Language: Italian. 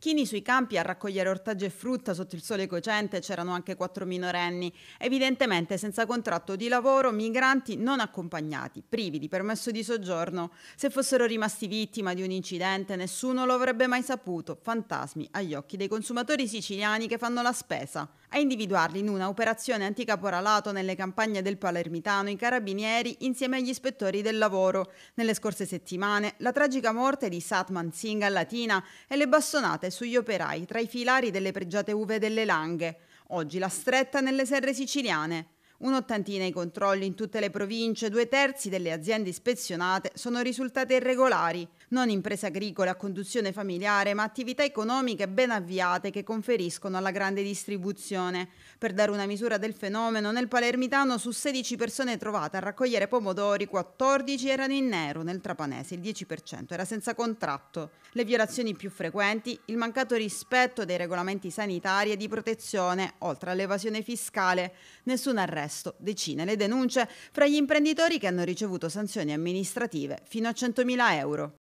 chini sui campi a raccogliere ortaggi e frutta sotto il sole cocente c'erano anche quattro minorenni, evidentemente senza contratto di lavoro, migranti non accompagnati, privi di permesso di soggiorno. Se fossero rimasti vittima di un incidente nessuno lo avrebbe mai saputo, fantasmi agli occhi dei consumatori siciliani che fanno la spesa. A individuarli in una operazione anticaporalato nelle campagne del Palermitano i carabinieri insieme agli ispettori del lavoro. Nelle scorse settimane la tragica morte di Satman Singh a Latina e le bastonate pesante sugli operai tra i filari delle pregiate uve delle Langhe, oggi la stretta nelle serre siciliane. Un'ottantina i controlli in tutte le province, due terzi delle aziende ispezionate sono risultate irregolari, non imprese agricole a conduzione familiare, ma attività economiche ben avviate che conferiscono alla grande distribuzione. Per dare una misura del fenomeno, nel palermitano su 16 persone trovate a raccogliere pomodori, 14 erano in nero, nel trapanese il 10% era senza contratto. Le violazioni più frequenti, il mancato rispetto dei regolamenti sanitari e di protezione, oltre all'evasione fiscale, nessun arresto presto decine le denunce fra gli imprenditori che hanno ricevuto sanzioni amministrative fino a 100.000 euro.